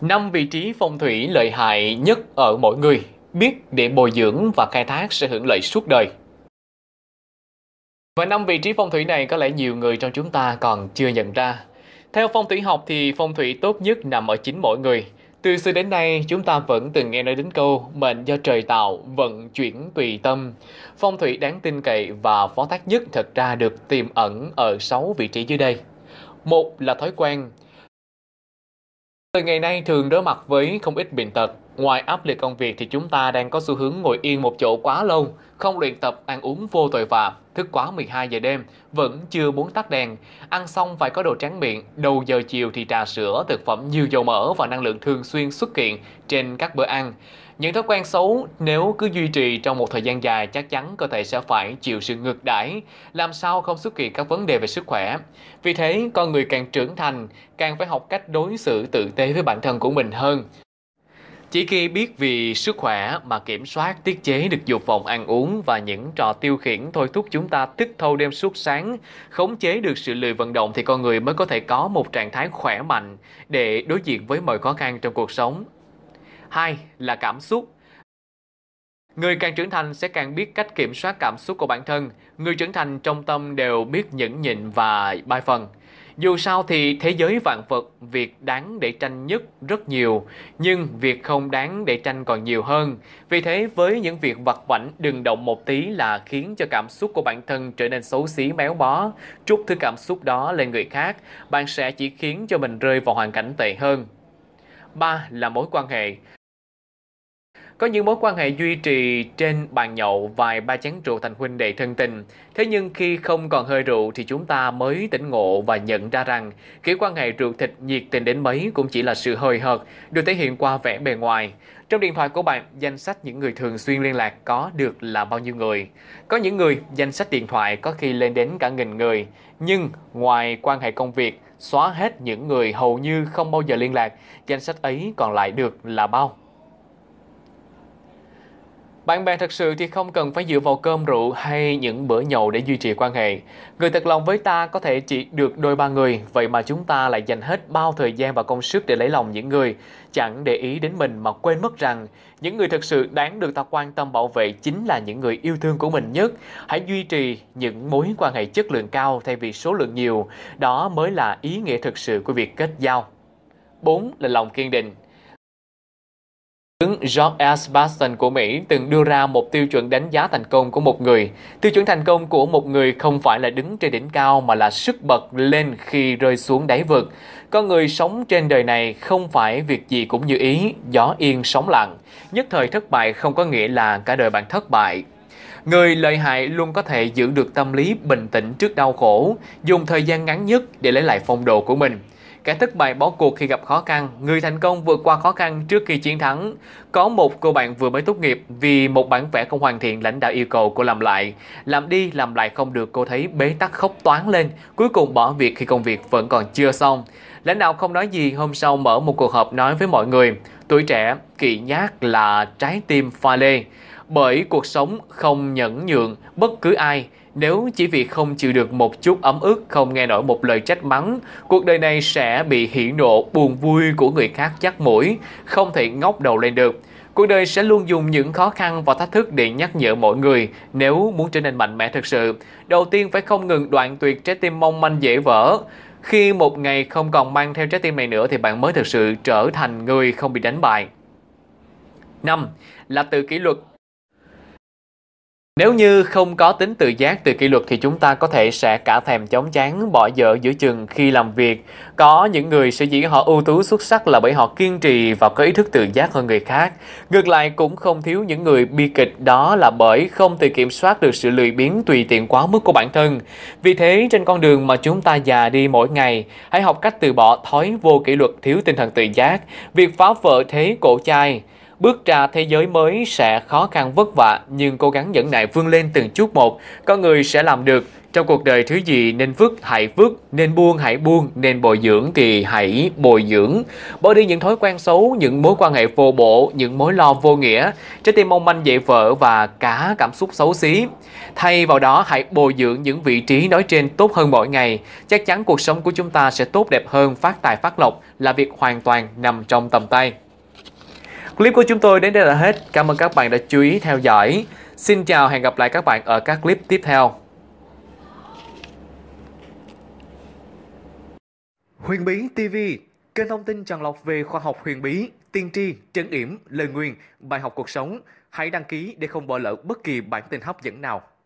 5 vị trí phong thủy lợi hại nhất ở mỗi người, biết để bồi dưỡng và khai thác sẽ hưởng lợi suốt đời. Và năm vị trí phong thủy này có lẽ nhiều người trong chúng ta còn chưa nhận ra. Theo phong thủy học thì phong thủy tốt nhất nằm ở chính mỗi người. Từ xưa đến nay, chúng ta vẫn từng nghe nói đến câu mệnh do trời tạo, vận chuyển tùy tâm. Phong thủy đáng tin cậy và phó thác nhất thật ra được tiềm ẩn ở 6 vị trí dưới đây. Một là thói quen, từ ngày nay thường đối mặt với không ít bệnh tật Ngoài áp lực công việc thì chúng ta đang có xu hướng ngồi yên một chỗ quá lâu, không luyện tập ăn uống vô tội vạ, thức quá 12 giờ đêm, vẫn chưa muốn tắt đèn, ăn xong phải có đồ tráng miệng, đầu giờ chiều thì trà sữa, thực phẩm nhiều dầu mỡ và năng lượng thường xuyên xuất hiện trên các bữa ăn. Những thói quen xấu nếu cứ duy trì trong một thời gian dài chắc chắn cơ thể sẽ phải chịu sự ngược đãi, làm sao không xuất hiện các vấn đề về sức khỏe. Vì thế, con người càng trưởng thành, càng phải học cách đối xử tử tế với bản thân của mình hơn. Chỉ khi biết vì sức khỏe mà kiểm soát, tiết chế được dục vọng ăn uống và những trò tiêu khiển thôi thúc chúng ta thức thâu đêm suốt sáng, khống chế được sự lười vận động thì con người mới có thể có một trạng thái khỏe mạnh để đối diện với mọi khó khăn trong cuộc sống. Hai là cảm xúc. Người càng trưởng thành sẽ càng biết cách kiểm soát cảm xúc của bản thân. Người trưởng thành trong tâm đều biết nhẫn nhịn và bài phần. Dù sao thì thế giới vạn vật, việc đáng để tranh nhất rất nhiều, nhưng việc không đáng để tranh còn nhiều hơn. Vì thế, với những việc vặt vảnh đừng động một tí là khiến cho cảm xúc của bản thân trở nên xấu xí méo mó Trút thứ cảm xúc đó lên người khác, bạn sẽ chỉ khiến cho mình rơi vào hoàn cảnh tệ hơn. 3 là mối quan hệ. Có những mối quan hệ duy trì trên bàn nhậu vài ba chén rượu thành huynh đệ thân tình. Thế nhưng khi không còn hơi rượu thì chúng ta mới tỉnh ngộ và nhận ra rằng kiểu quan hệ rượu thịt nhiệt tình đến mấy cũng chỉ là sự hời hợt được thể hiện qua vẻ bề ngoài. Trong điện thoại của bạn, danh sách những người thường xuyên liên lạc có được là bao nhiêu người? Có những người, danh sách điện thoại có khi lên đến cả nghìn người. Nhưng ngoài quan hệ công việc, xóa hết những người hầu như không bao giờ liên lạc, danh sách ấy còn lại được là bao? Bạn bè thật sự thì không cần phải dựa vào cơm rượu hay những bữa nhậu để duy trì quan hệ. Người thật lòng với ta có thể chỉ được đôi ba người, vậy mà chúng ta lại dành hết bao thời gian và công sức để lấy lòng những người chẳng để ý đến mình mà quên mất rằng những người thật sự đáng được ta quan tâm bảo vệ chính là những người yêu thương của mình nhất. Hãy duy trì những mối quan hệ chất lượng cao thay vì số lượng nhiều, đó mới là ý nghĩa thực sự của việc kết giao. 4 là lòng kiên định tướng George S. Baston của Mỹ từng đưa ra một tiêu chuẩn đánh giá thành công của một người. Tiêu chuẩn thành công của một người không phải là đứng trên đỉnh cao mà là sức bật lên khi rơi xuống đáy vực. Con người sống trên đời này không phải việc gì cũng như ý, gió yên sóng lặng. Nhất thời thất bại không có nghĩa là cả đời bạn thất bại. Người lợi hại luôn có thể giữ được tâm lý bình tĩnh trước đau khổ, dùng thời gian ngắn nhất để lấy lại phong độ của mình. Kẻ thất bại bỏ cuộc khi gặp khó khăn, người thành công vượt qua khó khăn trước khi chiến thắng. Có một cô bạn vừa mới tốt nghiệp vì một bản vẽ không hoàn thiện lãnh đạo yêu cầu cô làm lại. Làm đi làm lại không được cô thấy bế tắc khóc toán lên, cuối cùng bỏ việc khi công việc vẫn còn chưa xong. Lãnh đạo không nói gì, hôm sau mở một cuộc họp nói với mọi người, tuổi trẻ, kỳ nhát là trái tim pha lê bởi cuộc sống không nhẫn nhượng bất cứ ai. Nếu chỉ vì không chịu được một chút ấm ức, không nghe nổi một lời trách mắng, cuộc đời này sẽ bị hỉ nộ, buồn vui của người khác chắc mũi, không thể ngóc đầu lên được. Cuộc đời sẽ luôn dùng những khó khăn và thách thức để nhắc nhở mọi người nếu muốn trở nên mạnh mẽ thực sự. Đầu tiên phải không ngừng đoạn tuyệt trái tim mong manh dễ vỡ. Khi một ngày không còn mang theo trái tim này nữa thì bạn mới thực sự trở thành người không bị đánh bại. năm Là tự kỷ luật nếu như không có tính tự giác từ kỷ luật thì chúng ta có thể sẽ cả thèm chóng chán, bỏ dở giữa chừng khi làm việc. Có những người sẽ dĩ họ ưu tú xuất sắc là bởi họ kiên trì và có ý thức tự giác hơn người khác. Ngược lại cũng không thiếu những người bi kịch đó là bởi không tự kiểm soát được sự lười biếng tùy tiện quá mức của bản thân. Vì thế trên con đường mà chúng ta già đi mỗi ngày, hãy học cách từ bỏ thói vô kỷ luật thiếu tinh thần tự giác, việc phá vỡ thế cổ chai. Bước ra thế giới mới sẽ khó khăn vất vả nhưng cố gắng nhẫn nại vươn lên từng chút một, có người sẽ làm được. Trong cuộc đời thứ gì nên vứt hãy vứt, nên buông hãy buông, nên bồi dưỡng thì hãy bồi dưỡng. Bỏ đi những thói quen xấu, những mối quan hệ vô bổ những mối lo vô nghĩa, trái tim mong manh dễ vỡ và cả cảm xúc xấu xí. Thay vào đó hãy bồi dưỡng những vị trí nói trên tốt hơn mỗi ngày. Chắc chắn cuộc sống của chúng ta sẽ tốt đẹp hơn, phát tài phát lộc là việc hoàn toàn nằm trong tầm tay. Clip của chúng tôi đến đây là hết. Cảm ơn các bạn đã chú ý theo dõi. Xin chào, hẹn gặp lại các bạn ở các clip tiếp theo. Huyền Bí TV, kênh thông tin tràn lọc về khoa học huyền bí, tiên tri, trấn yểm, lời nguyền, bài học cuộc sống. Hãy đăng ký để không bỏ lỡ bất kỳ bản tin hấp dẫn nào.